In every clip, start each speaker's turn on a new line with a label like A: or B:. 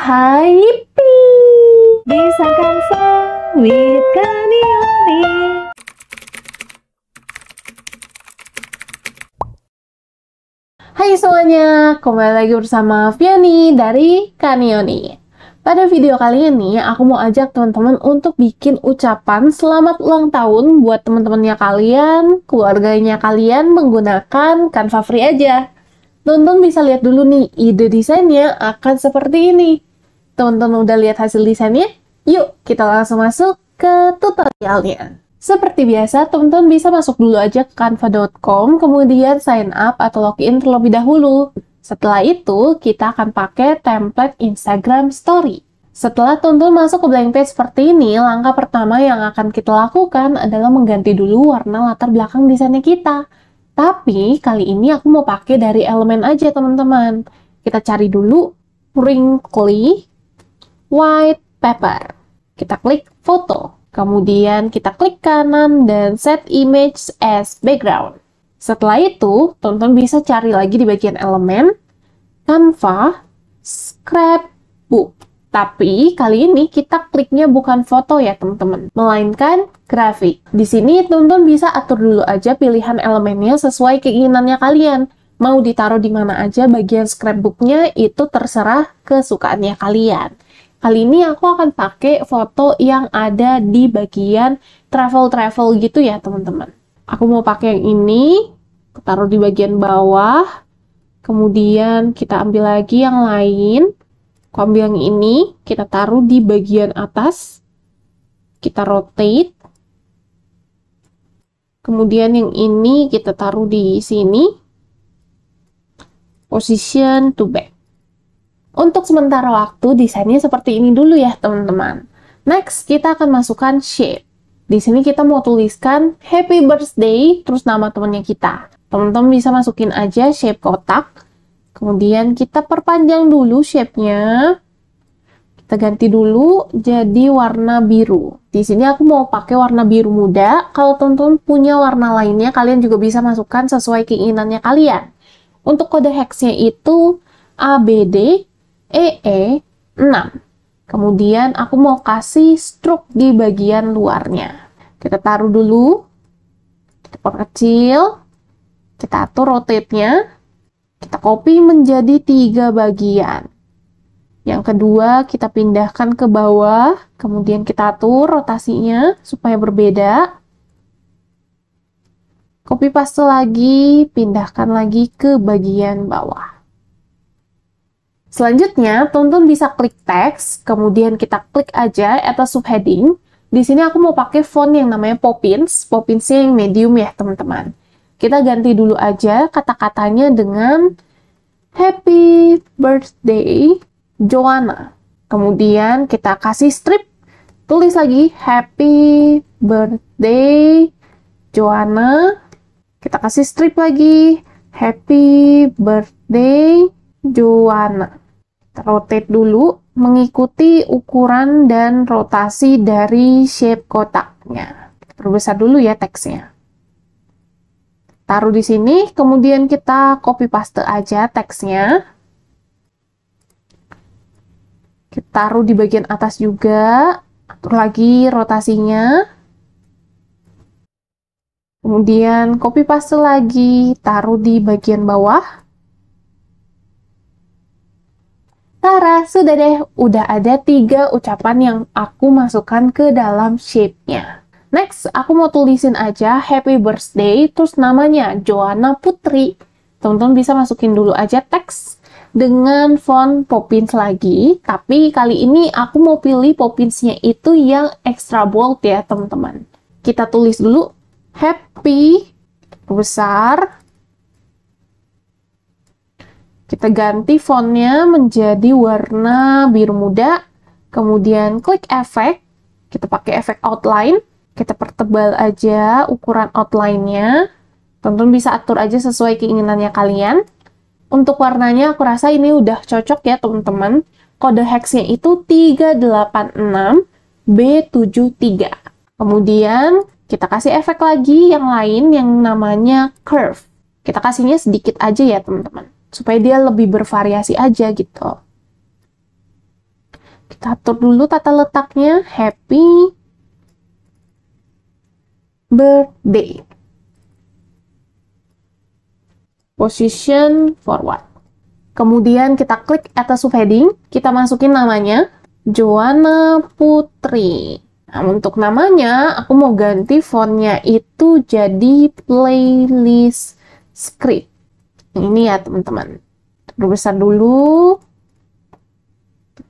A: Haipi Bisa disangkan sawit kanioni Hai semuanya, kembali lagi bersama Viani dari Kanioni. Pada video kali ini, aku mau ajak teman-teman untuk bikin ucapan selamat ulang tahun buat teman-temannya kalian, keluarganya kalian menggunakan Canva Free aja. Tonton bisa lihat dulu nih, ide desainnya akan seperti ini. Teman-teman udah lihat hasil desainnya? Yuk, kita langsung masuk ke tutorialnya. Seperti biasa, teman-teman bisa masuk dulu aja ke canva.com, kemudian sign up atau login terlebih dahulu. Setelah itu, kita akan pakai template Instagram Story. Setelah tonton masuk ke blank page seperti ini, langkah pertama yang akan kita lakukan adalah mengganti dulu warna latar belakang desainnya kita. Tapi, kali ini aku mau pakai dari elemen aja, teman-teman. Kita cari dulu wrinkly, white paper. Kita klik foto. Kemudian kita klik kanan dan set image as background. Setelah itu, tonton bisa cari lagi di bagian elemen, Canva, scrapbook. Tapi kali ini kita kliknya bukan foto ya teman-teman, melainkan grafik. Di sini teman bisa atur dulu aja pilihan elemennya sesuai keinginannya kalian. Mau ditaruh di mana aja bagian scrapbooknya itu terserah kesukaannya kalian. Kali ini aku akan pakai foto yang ada di bagian travel-travel gitu ya teman-teman. Aku mau pakai yang ini, taruh di bagian bawah. Kemudian kita ambil lagi yang lain. Aku ambil yang ini, kita taruh di bagian atas. Kita rotate. Kemudian yang ini kita taruh di sini. Position to back. Untuk sementara waktu, desainnya seperti ini dulu ya, teman-teman. Next, kita akan masukkan shape. Di sini kita mau tuliskan happy birthday, terus nama temannya kita. Teman-teman bisa masukin aja shape kotak. Kemudian kita perpanjang dulu shape-nya. Kita ganti dulu jadi warna biru. Di sini aku mau pakai warna biru muda. Kalau teman-teman punya warna lainnya, kalian juga bisa masukkan sesuai keinginannya kalian. Untuk kode hexnya itu ABD EE 6. E kemudian aku mau kasih stroke di bagian luarnya. Kita taruh dulu, kita perkecil, kita atur rotate-nya, kita copy menjadi tiga bagian. Yang kedua kita pindahkan ke bawah, kemudian kita atur rotasinya supaya berbeda. Copy paste lagi, pindahkan lagi ke bagian bawah. Selanjutnya, tonton bisa klik teks, kemudian kita klik aja atas subheading. Di sini aku mau pakai font yang namanya Poppins. Poppins yang medium ya, teman-teman. Kita ganti dulu aja kata-katanya dengan Happy Birthday Joanna. Kemudian kita kasih strip, tulis lagi Happy Birthday Joanna. Kita kasih strip lagi Happy Birthday Joanna rotate dulu mengikuti ukuran dan rotasi dari shape kotaknya. Perbesar dulu ya teksnya. Taruh di sini, kemudian kita copy paste aja teksnya. Kita taruh di bagian atas juga, atur lagi rotasinya. Kemudian copy paste lagi, taruh di bagian bawah. Tara, sudah deh, udah ada tiga ucapan yang aku masukkan ke dalam shape-nya. Next, aku mau tulisin aja happy birthday, terus namanya Joanna Putri. Teman-teman bisa masukin dulu aja teks dengan font Poppins lagi, tapi kali ini aku mau pilih Poppins-nya itu yang extra bold ya teman-teman. Kita tulis dulu happy besar kita ganti fontnya menjadi warna biru muda, kemudian klik efek, kita pakai efek outline, kita pertebal aja ukuran outline-nya. Tentu bisa atur aja sesuai keinginannya kalian. Untuk warnanya aku rasa ini udah cocok ya teman-teman. Kode hexnya itu 386B73. Kemudian kita kasih efek lagi yang lain yang namanya curve. Kita kasihnya sedikit aja ya teman-teman supaya dia lebih bervariasi aja gitu. Kita atur dulu tata letaknya happy birthday. Position forward. Kemudian kita klik atas subheading, kita masukin namanya Joanna Putri. Nah, untuk namanya, aku mau ganti fontnya itu jadi playlist script ini ya teman-teman besar dulu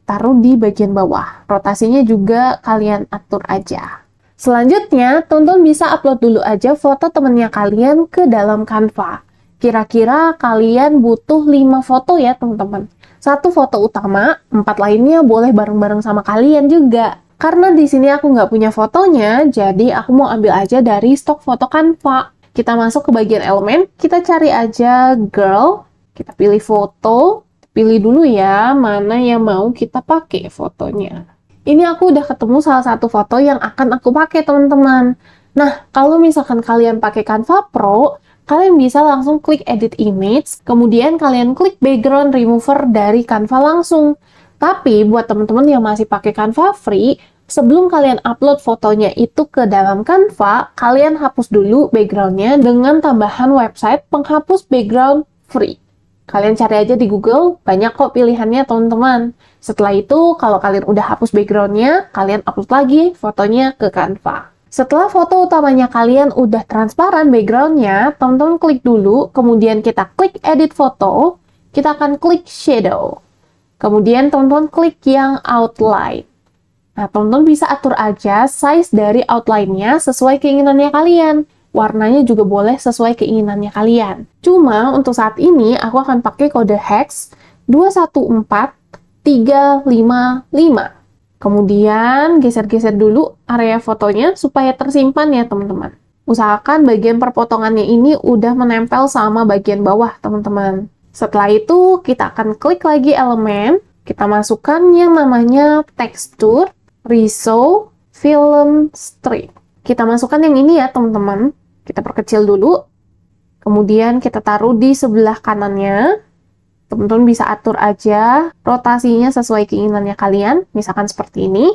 A: taruh di bagian bawah rotasinya juga kalian atur aja selanjutnya tonton bisa upload dulu aja foto temennya kalian ke dalam Canva kira-kira kalian butuh 5 foto ya teman-teman satu foto utama empat lainnya boleh bareng-bareng sama kalian juga karena di sini aku nggak punya fotonya, jadi aku mau ambil aja dari stok foto Canva. Kita masuk ke bagian elemen, kita cari aja girl, kita pilih foto, pilih dulu ya mana yang mau kita pakai fotonya. Ini aku udah ketemu salah satu foto yang akan aku pakai teman-teman. Nah, kalau misalkan kalian pakai Canva Pro, kalian bisa langsung klik edit image, kemudian kalian klik background remover dari Canva langsung. Tapi buat teman-teman yang masih pakai Canva free, Sebelum kalian upload fotonya itu ke dalam Canva, kalian hapus dulu backgroundnya dengan tambahan website penghapus background free. Kalian cari aja di Google, banyak kok pilihannya teman-teman. Setelah itu, kalau kalian udah hapus backgroundnya, kalian upload lagi fotonya ke Canva. Setelah foto utamanya kalian udah transparan backgroundnya, teman-teman klik dulu, kemudian kita klik edit foto, kita akan klik shadow. Kemudian teman-teman klik yang outline. Nah, teman-teman bisa atur aja size dari outline-nya sesuai keinginannya kalian. Warnanya juga boleh sesuai keinginannya kalian. Cuma untuk saat ini aku akan pakai kode hex 214355. Kemudian geser-geser dulu area fotonya supaya tersimpan ya teman-teman. Usahakan bagian perpotongannya ini udah menempel sama bagian bawah teman-teman. Setelah itu kita akan klik lagi elemen, kita masukkan yang namanya tekstur, riso film strip. Kita masukkan yang ini ya teman-teman. Kita perkecil dulu. Kemudian kita taruh di sebelah kanannya. Teman-teman bisa atur aja rotasinya sesuai keinginannya kalian. Misalkan seperti ini.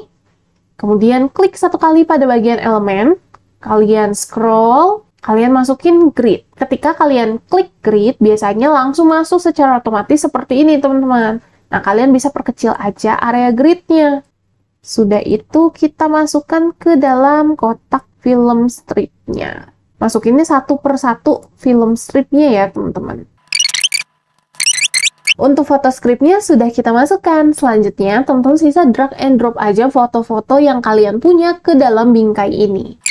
A: Kemudian klik satu kali pada bagian elemen. Kalian scroll. Kalian masukin grid. Ketika kalian klik grid, biasanya langsung masuk secara otomatis seperti ini teman-teman. Nah, kalian bisa perkecil aja area gridnya. Sudah itu kita masukkan ke dalam kotak film stripnya. Masukinnya satu per satu film stripnya ya teman-teman. Untuk foto scriptnya sudah kita masukkan. Selanjutnya, teman-teman sisa drag and drop aja foto-foto yang kalian punya ke dalam bingkai ini.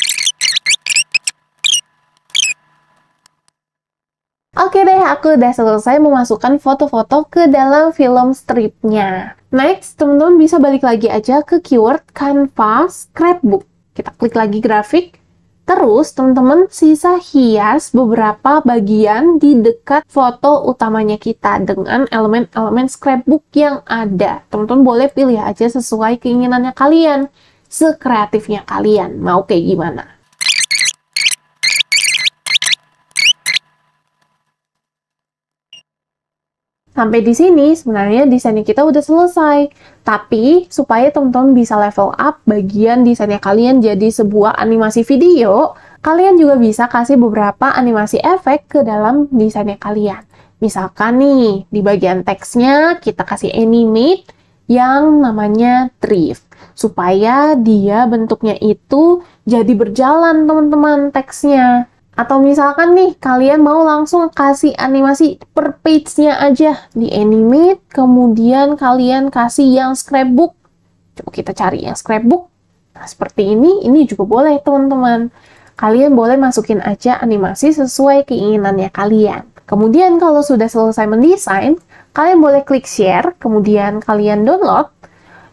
A: Oke deh, aku udah selesai memasukkan foto-foto ke dalam film stripnya. Next, teman-teman bisa balik lagi aja ke keyword canvas scrapbook. Kita klik lagi grafik. Terus, teman-teman sisa hias beberapa bagian di dekat foto utamanya kita dengan elemen-elemen scrapbook yang ada. Teman-teman boleh pilih aja sesuai keinginannya kalian, sekreatifnya kalian, mau kayak gimana. Sampai di sini sebenarnya desainnya kita udah selesai. Tapi supaya teman-teman bisa level up bagian desainnya kalian jadi sebuah animasi video, kalian juga bisa kasih beberapa animasi efek ke dalam desainnya kalian. Misalkan nih, di bagian teksnya kita kasih animate yang namanya drift. Supaya dia bentuknya itu jadi berjalan teman-teman teksnya. Atau misalkan nih, kalian mau langsung kasih animasi per page-nya aja di animate, kemudian kalian kasih yang scrapbook. Coba kita cari yang scrapbook. Nah, seperti ini, ini juga boleh teman-teman. Kalian boleh masukin aja animasi sesuai keinginannya kalian. Kemudian kalau sudah selesai mendesain, kalian boleh klik share, kemudian kalian download,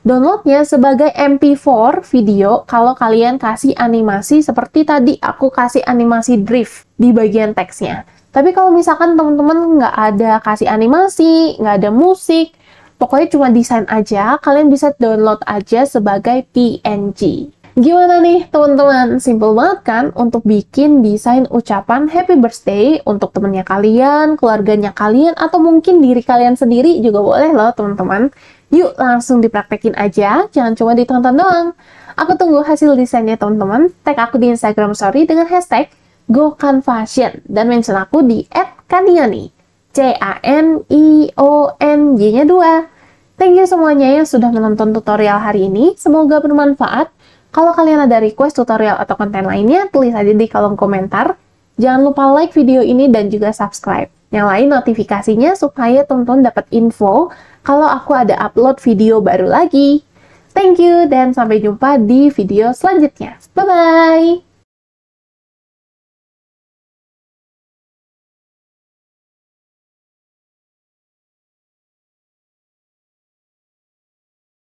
A: Downloadnya sebagai MP4 video kalau kalian kasih animasi seperti tadi aku kasih animasi drift di bagian teksnya. Tapi kalau misalkan teman-teman nggak ada kasih animasi, nggak ada musik, pokoknya cuma desain aja, kalian bisa download aja sebagai PNG. Gimana nih teman-teman? Simple banget kan untuk bikin desain ucapan happy birthday untuk temennya kalian, keluarganya kalian, atau mungkin diri kalian sendiri juga boleh loh teman-teman. Yuk langsung dipraktekin aja, jangan cuma ditonton doang. Aku tunggu hasil desainnya teman-teman. Tag aku di Instagram story dengan hashtag GoCanFashion dan mention aku di @kanioni. C A N I O N Y-nya dua. Thank you semuanya yang sudah menonton tutorial hari ini. Semoga bermanfaat. Kalau kalian ada request tutorial atau konten lainnya, tulis aja di kolom komentar. Jangan lupa like video ini dan juga subscribe. Nyalain notifikasinya supaya tonton dapat info kalau aku ada upload video baru lagi. Thank you dan sampai jumpa di video selanjutnya. Bye-bye!